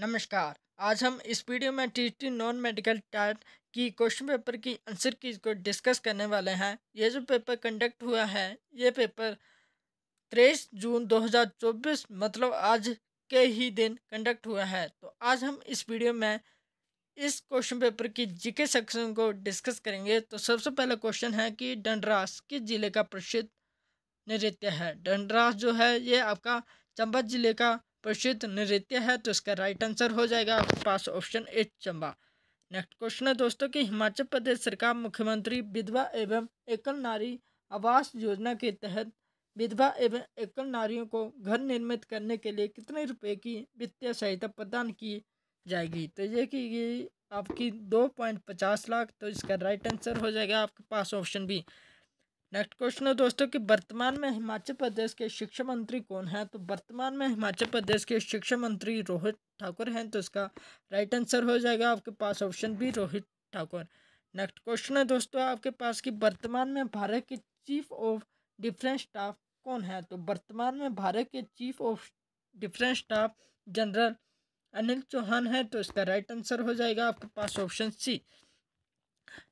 नमस्कार आज हम इस वीडियो में टीटी नॉन मेडिकल टाइट की क्वेश्चन पेपर की आंसर की को डिस्कस करने वाले हैं ये जो पेपर कंडक्ट हुआ है ये पेपर तेईस जून 2024 मतलब आज के ही दिन कंडक्ट हुआ है तो आज हम इस वीडियो में इस क्वेश्चन पेपर की जीके सेक्शन को डिस्कस करेंगे तो सबसे पहला क्वेश्चन है कि डंडरास किस जिले का प्रसिद्ध नृत्य है डंडरास जो है ये आपका चंबा जिले का प्रसिद्ध नृत्य है तो इसका राइट आंसर हो जाएगा आपके पास option A Chamba next question है दोस्तों कि हिमाचल प्रदेश सरकार मुख्यमंत्री विधवा एवं एकल नारी आवास योजना के तहत विधवा एवं एकल नारियों को घर निर्मित करने के लिए कितने रुपए की वित्तीय सहायता प्रदान की जाएगी तो ये कि ये आपकी दो पॉइंट पचास लाख तो इसका राइट आंसर हो जाएगा आपके पास ऑप्शन बी नेक्स्ट क्वेश्चन है दोस्तों कि वर्तमान में हिमाचल प्रदेश के शिक्षा मंत्री कौन है तो वर्तमान में हिमाचल प्रदेश के शिक्षा मंत्री रोहित ठाकुर हैं तो इसका राइट आंसर हो जाएगा आपके पास option B Rohit Thakur next question है दोस्तों आपके पास कि वर्तमान में भारत के चीफ ऑफ डिफेंस स्टाफ कौन है तो वर्तमान में भारत के chief of defence staff general Anil Chauhan है तो इसका राइट आंसर हो जाएगा आपके पास ऑप्शन सी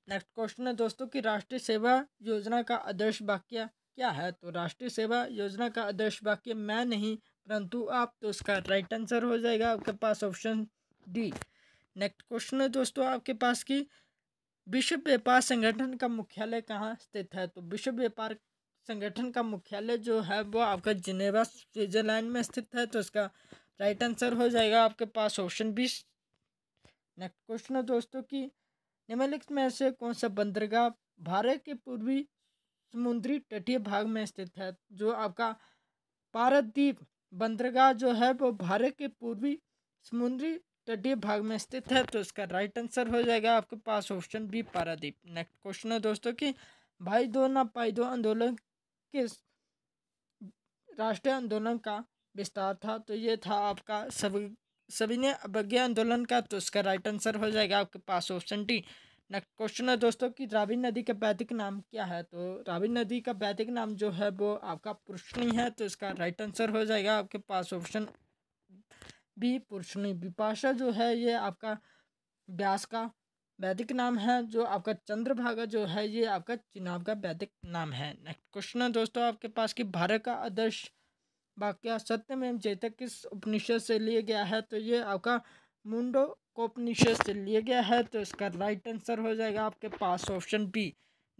नेक्स्ट क्वेश्चन है दोस्तों कि राष्ट्रीय सेवा योजना का आदर्श वाक्य क्या है तो राष्ट्रीय सेवा योजना का आदर्श वाक्य मैं नहीं परंतु आप तो उसका राइट आंसर हो जाएगा आपके पास ऑप्शन डी नेक्स्ट क्वेश्चन है दोस्तों आपके पास कि विश्व व्यापार संगठन का मुख्यालय कहाँ स्थित है तो विश्व व्यापार संगठन का मुख्यालय जो है वो आपका जिनेवा स्विट्जरलैंड में स्थित है तो उसका राइट आंसर हो जाएगा आपके पास ऑप्शन बी नेक्स्ट क्वेश्चन है दोस्तों की निम्नलिखित में से कौन सा बंदरगाह भारत के पूर्वी समुद्री तटीय भाग में स्थित है जो आपका पारादीप बंदरगाह जो है वो भारत के पूर्वी समुद्री तटीय भाग में स्थित है तो इसका राइट आंसर हो जाएगा आपके पास option B Paradip next question है दोस्तों कि भाई दो ना पाई दो आंदोलन किस राष्ट्रीय आंदोलन का विस्तार था तो ये था आपका सब सभी ने अवज्ञा आंदोलन का तो इसका राइट आंसर हो जाएगा आपके पास ऑप्शन डी नेक्स्ट क्वेश्चन है दोस्तों कि रावी नदी का वैदिक नाम क्या है तो रावी नदी का वैदिक नाम जो है वो आपका पुरुषणी है तो इसका राइट आंसर हो जाएगा आपके पास ऑप्शन बी पुरुषणी विपाशा जो है ये आपका व्यास का वैदिक नाम है जो आपका चंद्रभागा जो है ये आपका चिनाब का वैदिक नाम है नेक्स्ट क्वेश्चन है दोस्तों आपके पास कि भारत का आदर्श वाक्य सत्य में चेतक किस उपनिषद से लिए गया है तो ये आपका मुंडो उपनिषद से लिया गया है तो इसका राइट आंसर हो जाएगा आपके पास ऑप्शन बी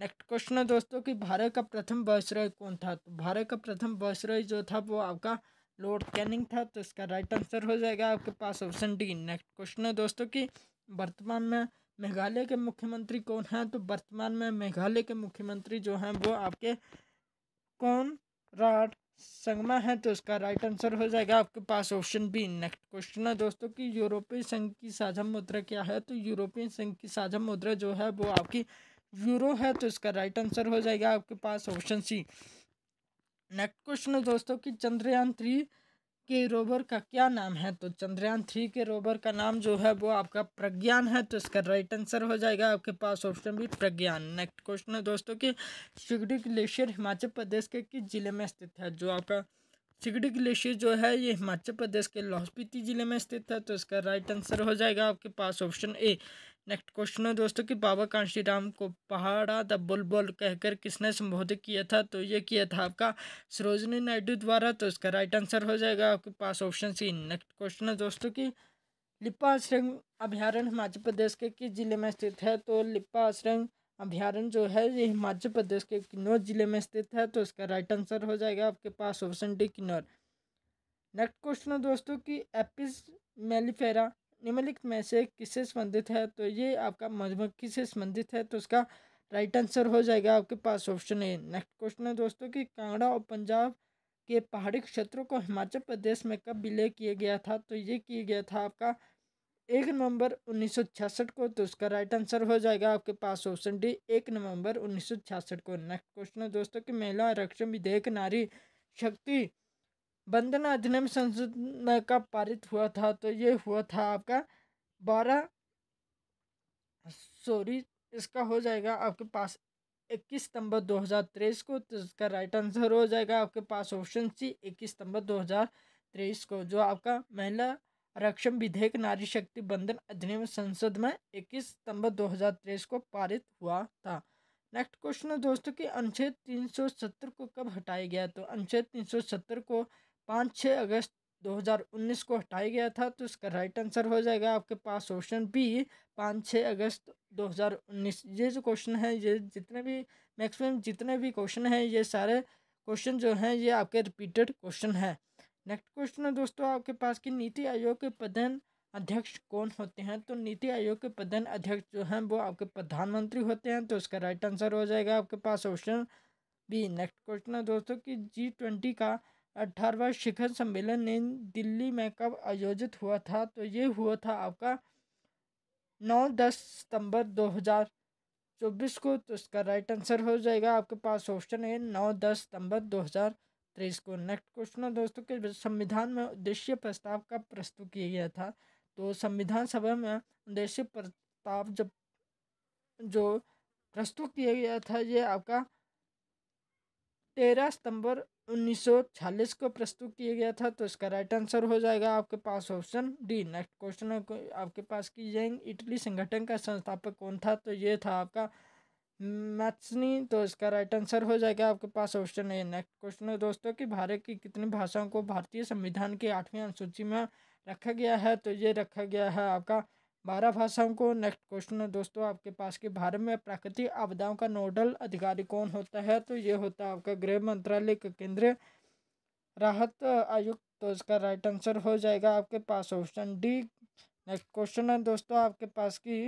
नेक्स्ट क्वेश्चन है दोस्तों कि भारत का प्रथम वायसराय कौन था तो भारत का प्रथम वायसराय जो था वो आपका लॉर्ड कैनिंग था तो इसका राइट आंसर हो जाएगा आपके पास ऑप्शन डी नेक्स्ट क्वेश्चन है दोस्तों कि वर्तमान में मेघालय के मुख्यमंत्री कौन हैं तो वर्तमान में मेघालय के मुख्यमंत्री जो हैं वो आपके कौन राड संगमा है तो इसका राइट आंसर हो जाएगा आपके पास ऑप्शन बी नेक्स्ट क्वेश्चन है दोस्तों कि यूरोपीय संघ की साझा मुद्रा क्या है तो यूरोपीय संघ की साझा मुद्रा जो है वो आपकी यूरो है तो इसका राइट आंसर हो जाएगा आपके पास ऑप्शन सी नेक्स्ट क्वेश्चन है दोस्तों कि चंद्रयान थ्री के रोवर का क्या नाम है तो चंद्रयान थ्री के रोवर का नाम जो है वो आपका प्रज्ञान है तो इसका राइट आंसर हो जाएगा आपके पास ऑप्शन भी प्रज्ञान नेक्स्ट क्वेश्चन है दोस्तों कि शिगडी ग्लेशियर हिमाचल प्रदेश के किस जिले में स्थित है जो आपका सिगड़ी ग्लेशियर जो है ये हिमाचल प्रदेश के लाहौल स्पीति जिले में स्थित है तो इसका राइट आंसर हो जाएगा आपके पास ऑप्शन ए नेक्स्ट क्वेश्चन है दोस्तों कि बाबा राम को पहाड़ा द बुलबुल कहकर किसने संबोधित किया था तो ये किया था आपका सरोजनी नायडू द्वारा तो इसका राइट आंसर हो जाएगा आपके पास ऑप्शन सी नेक्स्ट क्वेश्चन है दोस्तों कि लिप्पा आश्रम अभ्यारण्य हिमाचल प्रदेश के किस जिले में स्थित है तो लिप्पा आश्रम अभ्यारण जो है ये हिमाचल प्रदेश के किन्नौर जिले में स्थित है तो इसका राइट आंसर हो जाएगा आपके पास option D Kinnaur next question है दोस्तों की एपिस मेलीफेरा निम्नलिखित में से किससे संबंधित है तो ये आपका मधुमक्खी से संबंधित है तो उसका राइट आंसर हो जाएगा आपके पास ऑप्शन ए नेक्स्ट क्वेश्चन है दोस्तों कि कांगड़ा और पंजाब के पहाड़ी क्षेत्रों को हिमाचल प्रदेश में कब विलय किया गया था तो ये किया गया था आपका एक नवंबर 1966 को तो उसका राइट आंसर हो जाएगा आपके पास ऑप्शन डी एक नवंबर 1966 को नेक्स्ट क्वेश्चन है दोस्तों कि महिला आरक्षण विधेयक नारी शक्ति बंधन अधिनियम संसद में कब पारित हुआ था तो ये हुआ था आपका बारह सॉरी इसका हो जाएगा आपके पास इक्कीस सितंबर 2023 को तो इसका राइट आंसर हो जाएगा आपके पास ऑप्शन सी इक्कीस सितंबर 2023 को जो आपका महिला आरक्षण विधेयक नारी शक्ति बंधन अधिनियम संसद में 21 सितंबर 2023 को पारित हुआ था नेक्स्ट क्वेश्चन है दोस्तों कि अनुच्छेद 370 को कब हटाया गया तो अनुच्छेद 370 को पाँच छः अगस्त 2019 को हटाया गया था तो इसका राइट आंसर हो जाएगा आपके पास ऑप्शन बी पाँच छः अगस्त 2019 ये जो क्वेश्चन है ये जितने भी मैक्सिमम जितने भी क्वेश्चन हैं ये सारे क्वेश्चन जो हैं ये आपके रिपीटेड क्वेश्चन हैं नेक्स्ट क्वेश्चन है दोस्तों आपके पास कि नीति आयोग के प्रधान अध्यक्ष कौन होते हैं तो नीति आयोग के प्रधान अध्यक्ष जो हैं वो आपके प्रधानमंत्री होते हैं तो उसका राइट आंसर हो जाएगा आपके पास ऑप्शन बी नेक्स्ट क्वेश्चन है दोस्तों कि जी ट्वेंटी का अठारहवा शिखर सम्मेलन ने दिल्ली में कब आयोजित हुआ था तो ये हुआ था आपका नौ दस सितंबर दो हज़ार चौबीस को तो इसका राइट आंसर हो जाएगा आपके पास ऑप्शन है नौ दस सितंबर दो हज़ार तेईस को नेक्स्ट क्वेश्चन है दोस्तों के संविधान में उद्देश्य प्रस्ताव कब प्रस्तुत किया गया था तो संविधान सभा में उद्देश्य प्रस्ताव जब जो प्रस्तुत किया गया था ये आपका तेरह सितंबर 1946 को प्रस्तुत किया गया था तो इसका राइट आंसर हो जाएगा आपके पास ऑप्शन डी नेक्स्ट क्वेश्चन आपके पास की जाएंगे इटली संगठन का संस्थापक कौन था तो ये था आपका मैथ्सनी तो इसका राइट आंसर हो जाएगा आपके पास ऑप्शन ए नेक्स्ट क्वेश्चन है दोस्तों कि भारत की कितनी भाषाओं को भारतीय संविधान की आठवीं अनुसूची में रखा गया है तो ये रखा गया है आपका बारह भाषाओं को नेक्स्ट क्वेश्चन है दोस्तों आपके पास के भारत में प्राकृतिक आपदाओं का नोडल अधिकारी कौन होता है तो ये होता है आपका गृह मंत्रालय का केंद्रीय राहत आयुक्त तो इसका राइट आंसर हो जाएगा आपके पास ऑप्शन डी नेक्स्ट क्वेश्चन है दोस्तों आपके पास की